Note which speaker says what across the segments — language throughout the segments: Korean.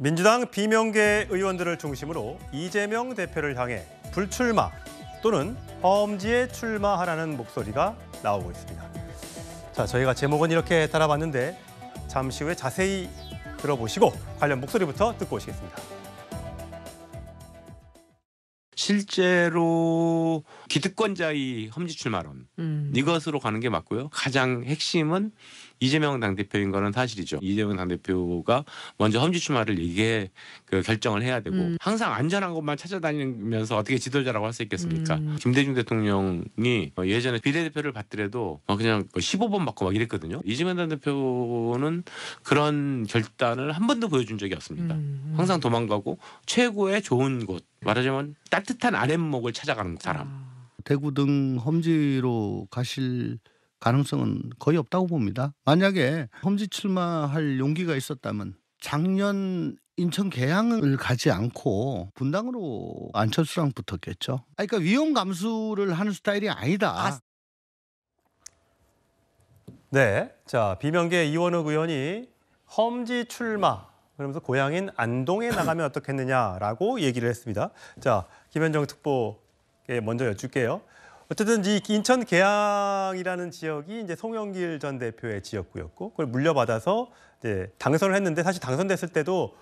Speaker 1: 민주당 비명계 의원들을 중심으로 이재명 대표를 향해 불출마 또는 험지에 출마하라는 목소리가 나오고 있습니다. 자, 저희가 제목은 이렇게 달아봤는데 잠시 후에 자세히 들어보시고 관련 목소리부터 듣고 오시겠습니다.
Speaker 2: 실제로 기득권자의 험지 출마론 음. 이것으로 가는 게 맞고요. 가장 핵심은 이재명 당대표인 거는 사실이죠. 이재명 당대표가 먼저 험지 출마를 얘기해 그 결정을 해야 되고 음. 항상 안전한 곳만 찾아다니면서 어떻게 지도자라고 할 수 있겠습니까? 음. 김대중 대통령이 뭐 예전에 비례대표를 받더라도 뭐 그냥 15번 뭐 받고 막 이랬거든요. 이재명 당대표는 그런 결단을 한 번도 보여준 적이 없습니다. 음, 음. 항상 도망가고 최고의 좋은 곳 말하자면 따뜻한 아랫목을 찾아가는 사람. 아.
Speaker 3: 대구 등 험지로 가실 가능성은 거의 없다고 봅니다. 만약에 험지
Speaker 2: 출마할 용기가 있었다면 작년 인천 개항을 가지 않고 분당으로 안철수랑 붙었겠죠. 아 그러니까 위험 감수를 하는 스타일이
Speaker 1: 아니다. 아. 네, 자 비명계 이원우 의원이 험지 출마 그러면서 고향인 안동에 나가면 어떻겠느냐라고 얘기를 했습니다. 자 김현정 특보 에 먼저 여쭐게요. 어쨌든 이 인천 계양이라는 지역이 이제 송영길 전 대표의 지역구였고 그걸 물려받아서 이제 당선을 했는데 사실 당선됐을 때도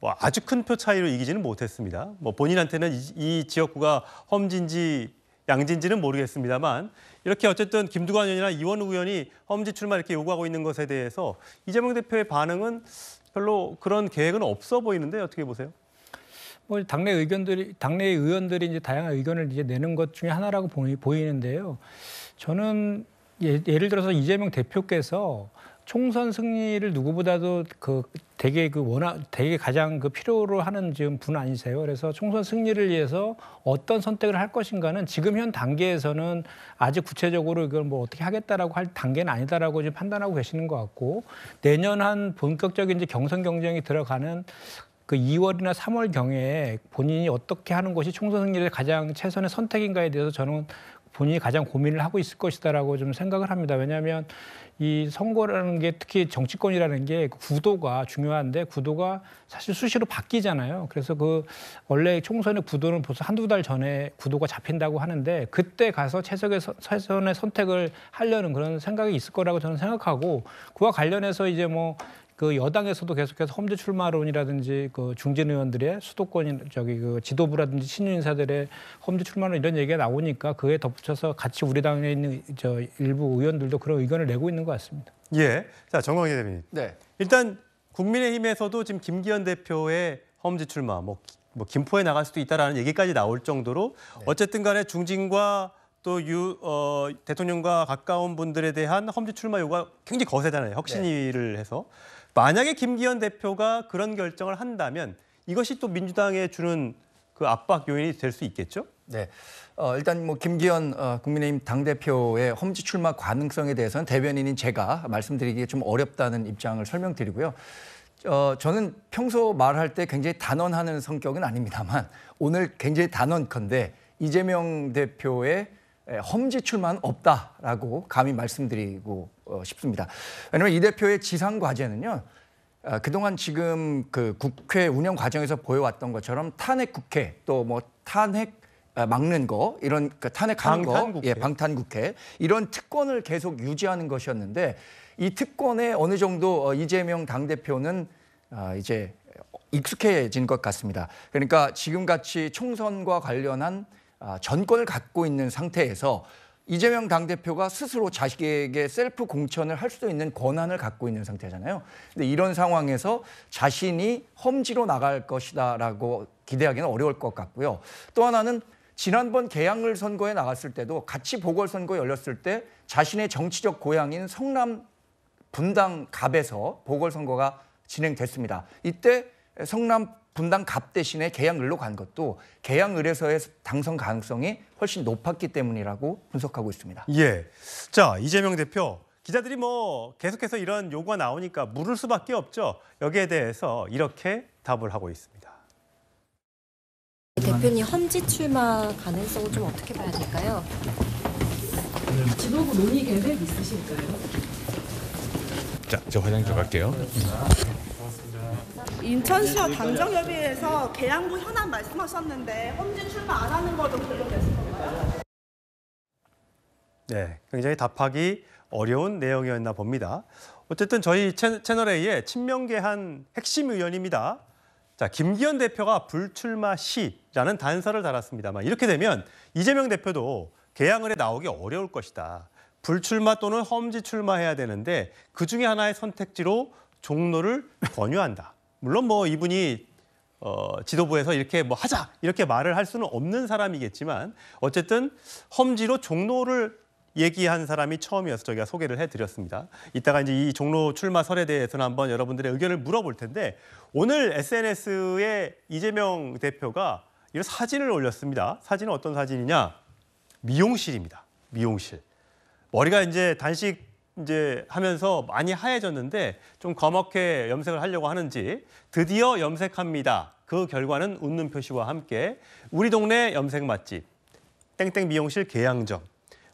Speaker 1: 뭐 아주 큰 표 차이로 이기지는 못했습니다. 뭐 본인한테는 이, 이 지역구가 험진지 양진지는 모르겠습니다만 이렇게 어쨌든 김두관 의원이나 이원우 의원이 험지 출마 이렇게 요구하고 있는 것에 대해서 이재명 대표의 반응은 별로 그런 계획은 없어 보이는데 어떻게 보세요?
Speaker 3: 뭐 당내 의견들이 당내 의원들이 이제 다양한 의견을 이제 내는 것 중에 하나라고 보이, 보이 는데요 저는 예, 예를 들어서 이재명 대표께서 총선 승리를 누구보다도 그 되게 그 원하 되게 가장 그 필요로 하는 지금 분 아니세요? 그래서 총선 승리를 위해서 어떤 선택을 할 것인가는 지금 현 단계에서는 아직 구체적으로 이걸 뭐 어떻게 하겠다라고 할 단계는 아니다라고 지금 판단하고 계시는 것 같고 내년 한 본격적인 이제 경선 경쟁이 들어가는 그 2월이나 3월 경에 본인이 어떻게 하는 것이 총선 승리를 가장 최선의 선택인가에 대해서 저는 본인이 가장 고민을 하고 있을 것이다라고 좀 생각을 합니다. 왜냐하면 이 선거라는 게 특히 정치권이라는 게 그 구도가 중요한데 구도가 사실 수시로 바뀌잖아요. 그래서 그 원래 총선의 구도는 벌써 한두 달 전에 구도가 잡힌다고 하는데 그때 가서 최선의, 최선의 선택을 하려는 그런 생각이 있을 거라고 저는 생각하고 그와 관련해서 이제 뭐그 여당에서도 계속해서 험즈 출마론이라든지 그 중진 의원들의 수도권 인 저기 그 지도부라든지 신윤 인사들의 험즈 출마론 이런 얘기가 나오니까 그에 덧붙여서 같이 우리 당에 있는 저 일부 의원들도 그런 의견을 내고 있는 것 같습니다.
Speaker 1: 예. 자, 정광희 대변인. 네. 일단 국민의힘에서도 지금 김기현 대표의 험지 출마, 뭐, 뭐 김포에 나갈 수도 있다라는 얘기까지 나올 정도로 네. 어쨌든 간에 중진과 또 유, 어, 대통령과 가까운 분들에 대한 험지 출마 요구가 굉장히 거세잖아요. 혁신위를 네. 해서. 만약에 김기현 대표가 그런 결정을 한다면 이것이 또 민주당에 주는 그 압박 요인이 될 수 있겠죠? 네. 어, 일단 뭐 김기현 어, 국민의힘
Speaker 4: 당대표의 험지 출마 가능성에 대해서는 대변인인 제가 말씀드리기 좀 어렵다는 입장을 설명드리고요. 어, 저는 평소 말할 때 굉장히 단언하는 성격은 아닙니다만 오늘 굉장히 단언컨대 이재명 대표의 험지 출마는 없다라고 감히 말씀드리고 어, 싶습니다. 왜냐하면 이 대표의 지상 과제는요. 아, 그동안 지금 그 국회 운영 과정에서 보여왔던 것처럼 탄핵 국회 또 뭐 탄핵 아, 막는 거 이런 그탄핵강는 거, 예, 방탄 국회 이런 특권을 계속 유지하는 것이었는데 이 특권에 어느 정도 어, 이재명 당 대표는 아, 이제 익숙해진 것 같습니다. 그러니까 지금 같이 총선과 관련한 전권을 갖고 있는 상태에서 이재명 당대표가 스스로 자식에게 셀프 공천을 할 수도 있는 권한을 갖고 있는 상태잖아요. 근데 이런 상황에서 자신이 험지로 나갈 것이다라고 기대하기는 어려울 것 같고요. 또 하나는 지난번 개항을 선거에 나갔을 때도 같이 보궐선거 열렸을 때 자신의 정치적 고향인 성남 분당 갑에서 보궐선거가 진행됐습니다. 이때 성남 분당 갑 대신에 계양을로 간 것도 계양을에서의 당선 가능성이 훨씬 높았기 때문이라고 분석하고
Speaker 1: 있습니다. 예. 자, 이재명 대표 기자들이 뭐 계속해서 이런 요구가 나오니까 물을 수밖에 없죠. 여기에 대해서 이렇게 답을 하고 있습니다.
Speaker 5: 대표님 험지 출마 가능성을 좀 어떻게 봐야 될까요?
Speaker 4: 지도부 논의 계획 있으실까요?
Speaker 2: 자, 저 화장 좀 갈게요. 인천시와
Speaker 4: 당정협의회에서 계양구 현안 말씀하셨는데 험지 출마 안 하는 것도 결론냈을 건가요?
Speaker 1: 네, 굉장히 답하기 어려운 내용이었나 봅니다. 어쨌든 저희 채널A의 친명계한 핵심 의원입니다. 자, 김기현 대표가 불출마 시라는 단서를 달았습니다만 이렇게 되면 이재명 대표도 개항을해 나오기 어려울 것이다. 불출마 또는 험지 출마해야 되는데 그중에 하나의 선택지로 종로를 권유한다. 물론 뭐 이분이 어, 지도부에서 이렇게 뭐 하자 이렇게 말을 할 수는 없는 사람이겠지만 어쨌든 험지로 종로를 얘기한 사람이 처음이어서 저희가 소개를 해드렸습니다. 이따가 이제 이 종로 출마설에 대해서는 한번 여러분들의 의견을 물어볼 텐데 오늘 SNS에 이재명 대표가 이런 사진을 올렸습니다. 사진은 어떤 사진이냐? 미용실입니다. 미용실. 머리가 이제 단식 이제 하면서 많이 하얘졌는데 좀 검게 염색을 하려고 하는지 드디어 염색합니다. 그 결과는 웃는 표시와 함께 우리 동네 염색 맛집 땡땡 미용실 개양점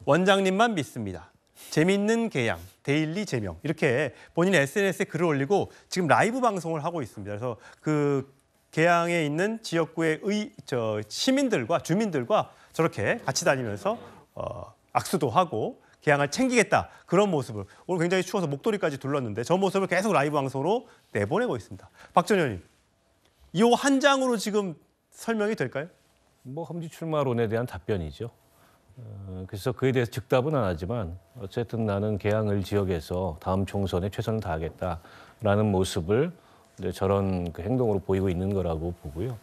Speaker 1: 원장님만 믿습니다. 재밌는 개양, 데일리 제명 이렇게 본인 SNS에 글을 올리고 지금 라이브 방송을 하고 있습니다. 그래서 그 개항에 있는 지역구의 의, 저 시민들과 주민들과 저렇게 같이 다니면서 어, 악수도 하고 개항을 챙기겠다 그런 모습을 오늘 굉장히 추워서 목도리까지 둘렀는데 저 모습을 계속 라이브 방송으로 내보내고 있습니다. 박전 현님이 한 장으로 지금
Speaker 2: 설명이 될까요? 뭐 험지 출마론에 대한 답변이죠. 어, 그래서 그에 대해서 즉답은 안 하지만 어쨌든 나는 개항을 지역에서 다음 총선에 최선을 다하겠다라는 모습을 저런 그 행동으로 보이고 있는 거라고 보고요.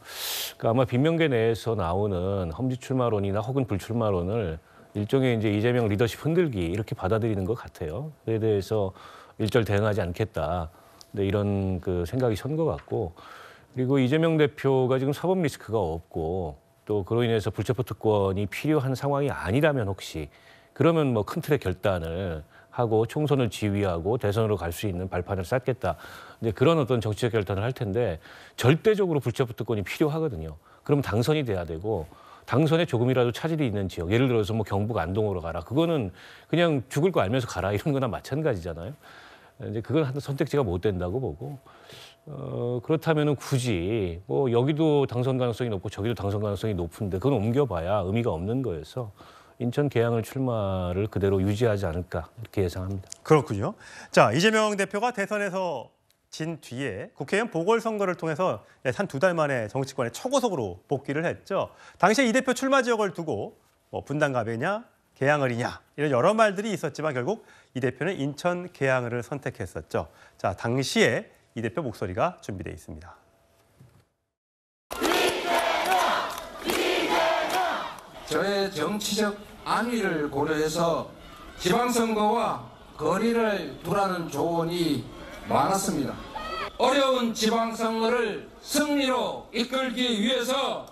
Speaker 2: 그러니까 아마 빈명계 내에서 나오는 험지 출마론이나 혹은 불출마론을 일종의 이제 이재명 리더십 흔들기 이렇게 받아들이는 것 같아요. 그에 대해서 일절 대응하지 않겠다. 네, 이런 그 생각이 선 것 같고 그리고 이재명 대표가 지금 사법 리스크가 없고 또 그로 인해서 불체포 특권이 필요한 상황이 아니라면 혹시 그러면 뭐 큰 틀의 결단을 하고 총선을 지휘하고 대선으로 갈 수 있는 발판을 쌓겠다. 이제 그런 어떤 정치적 결단을 할 텐데 절대적으로 불체포 특권이 필요하거든요. 그럼 당선이 돼야 되고 당선에 조금이라도 차질이 있는 지역, 예를 들어서 뭐 경북 안동으로 가라. 그거는 그냥 죽을 거 알면서 가라 이런 거나 마찬가지잖아요. 이제 그건 한 선택지가 못 된다고 보고 어, 그렇다면은 굳이 뭐 여기도 당선 가능성이 높고 저기도 당선 가능성이 높은데 그건 옮겨봐야 의미가 없는 거여서 인천 계양을 출마를 그대로 유지하지 않을까 이렇게 예상합니다. 그렇군요. 자 이재명 대표가 대선에서
Speaker 1: 진 뒤에 국회의원 보궐선거를 통해서 네, 한두 달 만에 정치권의 초고속으로 복귀를 했죠. 당시에 이 대표 출마 지역을 두고 뭐 분당 가베냐, 개항을이냐 이런 여러 말들이 있었지만 결국 이 대표는 인천 개항을 선택했었죠. 자 당시에 이 대표 목소리가 준비되어 있습니다.
Speaker 4: 저의 정치적 안위를 고려해서 지방선거와 거리를 두라는 조언이 많았습니다. 어려운 지방선거를 승리로 이끌기 위해서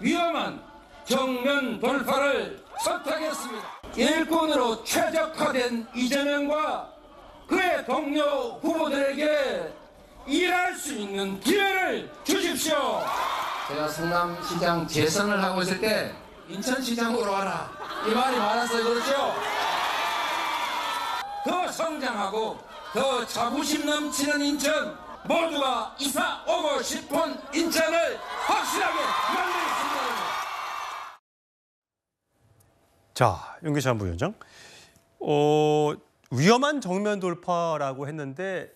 Speaker 4: 위험한 정면 돌파를 선택했습니다. 일꾼으로 최적화된 이재명과 그의 동료 후보들에게 일할 수 있는 기회를 주십시오. 제가 성남시장 재선을 하고 있을 때 인천시장으로 와라 이 말이 많았어요 그렇죠? 더 성장하고 더 자부심 넘치는 인천 모두가 이사 오고 싶은 인천을 확실하게 만들겠습니다.
Speaker 1: 자, 윤기찬 부위원장. 어, 위험한 정면 돌파라고 했는데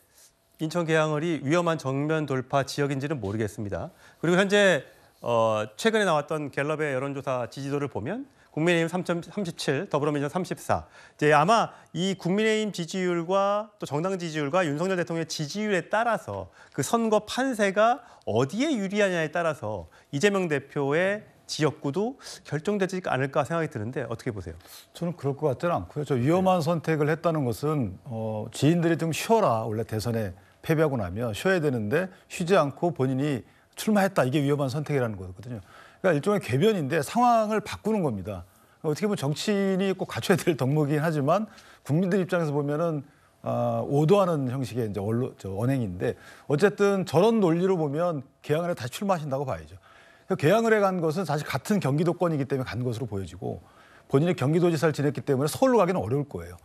Speaker 1: 인천 계양을이 위험한 정면 돌파 지역인지는 모르겠습니다. 그리고 현재 어, 최근에 나왔던 갤럽의 여론조사 지지도를 보면 국민의힘 3.37, 더불어민주당 34. 이제 아마 이 국민의힘 지지율과 또 정당 지지율과 윤석열 대통령의 지지율에 따라서 그 선거 판세가 어디에 유리하냐에 따라서 이재명 대표의 지역구도 결정되지 않을까 생각이 드는데 어떻게 보세요?
Speaker 5: 저는 그럴 것 같지는 않고요. 저 네. 위험한 네. 선택을 했다는 것은 어, 지인들이 좀 쉬어라 원래 대선에 패배하고 나면 쉬어야 되는데 쉬지 않고 본인이 출마했다 이게 위험한 선택이라는 거거든요. 그러니까 일종의 개변인데 상황을 바꾸는 겁니다. 어떻게 보면 정치인이 꼭 갖춰야 될 덕목이긴 하지만 국민들 입장에서 보면은 어, 오도하는 형식의 이제 언론, 저 언행인데 어쨌든 저런 논리로 보면 개항을 해 다시 출마하신다고 봐야죠. 그러니까 개항을 해간 것은 사실 같은 경기도권이기 때문에 간 것으로 보여지고 본인이 경기도지사를 지냈기 때문에 서울로 가기는 어려울 거예요.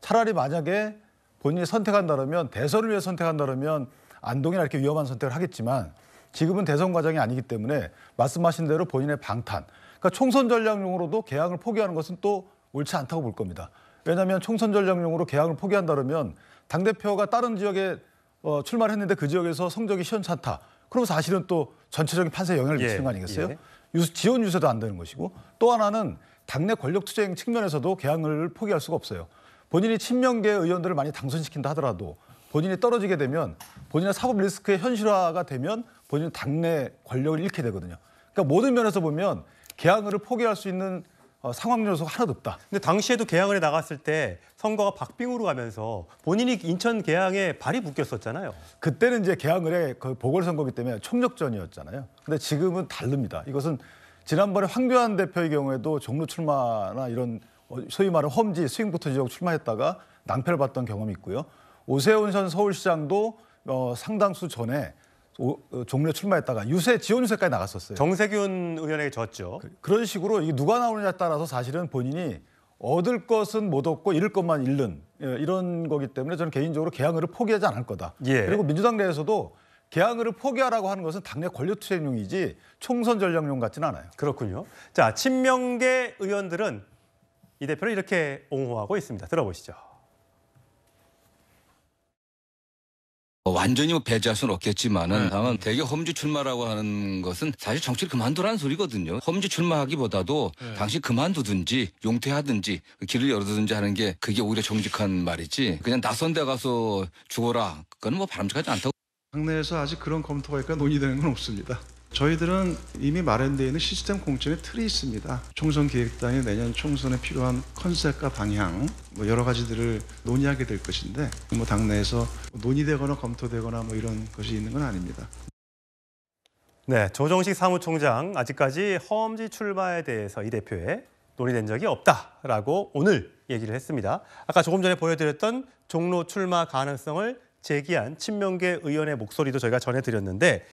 Speaker 5: 차라리 만약에 본인이 선택한다면 대선을 위해 선택한다면 안동이나 이렇게 위험한 선택을 하겠지만 지금은 대선 과정이 아니기 때문에 말씀하신 대로 본인의 방탄, 그러니까 총선 전략용으로도 개항을 포기하는 것은 또 옳지 않다고 볼 겁니다. 왜냐하면 총선 전략용으로 개항을 포기한다 그러면 당 대표가 다른 지역에 어, 출마를 했는데 그 지역에서 성적이 시원찮다. 그럼 사실은 또 전체적인 판세 영향을 미치는 예, 거 아니겠어요? 예. 유수, 지원 유세도 안 되는 것이고 또 하나는 당내 권력 투쟁 측면에서도 개항을 포기할 수가 없어요. 본인이 친명계 의원들을 많이 당선시킨다 하더라도 본인이 떨어지게 되면 본인의 사법 리스크의 현실화가 되면 본인 당내 권력을 잃게 되거든요. 그러니까 모든 면에서 보면 개항을 포기할 수 있는 어, 상황 요소가 하나도 없다. 근데 당시에도
Speaker 1: 개항을 나갔을 때 선거가 박빙으로 가면서 본인이 인천 개항에 발이 묶였었잖아요.
Speaker 5: 그때는 이제 개항을의 그 보궐선거기 때문에 총력전이었잖아요. 근데 지금은 다릅니다. 이것은 지난번에 황교안 대표의 경우에도 종로 출마나 이런 어, 소위 말하는 험지 스윙부터 지역 출마했다가 낭패를 봤던 경험이 있고요. 오세훈 전 서울시장도 어, 상당수 전에 오, 어, 종래 출마했다가 유세 지원 유세까지 나갔었어요.
Speaker 1: 정세균
Speaker 5: 의원에게 졌죠. 그, 런 식으로 이게 누가 나오느냐에 따라서 사실은 본인이 얻을 것은 못 얻고 잃을 것만 잃는 예, 이런 거기 때문에 저는 개인적으로 개항을 포기하지 않을 거다. 예. 그리고 민주당 내에서도 개항을 포기하라고 하는 것은 당내 권력투쟁용이지 총선 전략용 같지는 않아요. 그렇군요. 자, 친명계 의원들은 이 대표를 이렇게
Speaker 1: 옹호하고 있습니다. 들어보시죠.
Speaker 4: 뭐 완전히 뭐 배제할 수는 없겠지만은 네. 다만 대개 험지 출마라고 하는 것은 사실 정치를 그만두라는 소리거든요. 험지 출마하기보다도 네. 당시 그만두든지 용퇴하든지 길을 열어두든지 하는 게 그게 오히려 정직한 말이지 그냥 낯선 데 가서 죽어라 그건 뭐 바람직하지 않다고.
Speaker 5: 당내에서 아직 그런 검토가 있까 논의되는 건 없습니다. 저희들은 이미 마련되어 있는 시스템 공천의 틀이 있습니다. 총선 기획단이 내년 총선에 필요한 컨셉과 방향, 뭐 여러 가지들을 논의하게 될 것인데, 뭐 당내에서 논의되거나 검토되거나 뭐 이런 것이 있는 건 아닙니다. 네, 조정식 사무총장
Speaker 1: 아직까지 허지 출마에 대해서 이 대표에 논의된 적이 없다라고 오늘 얘기를 했습니다. 아까 조금 전에 보여드렸던 종로 출마 가능성을 제기한 친명계 의원의 목소리도 저희가 전해드렸는데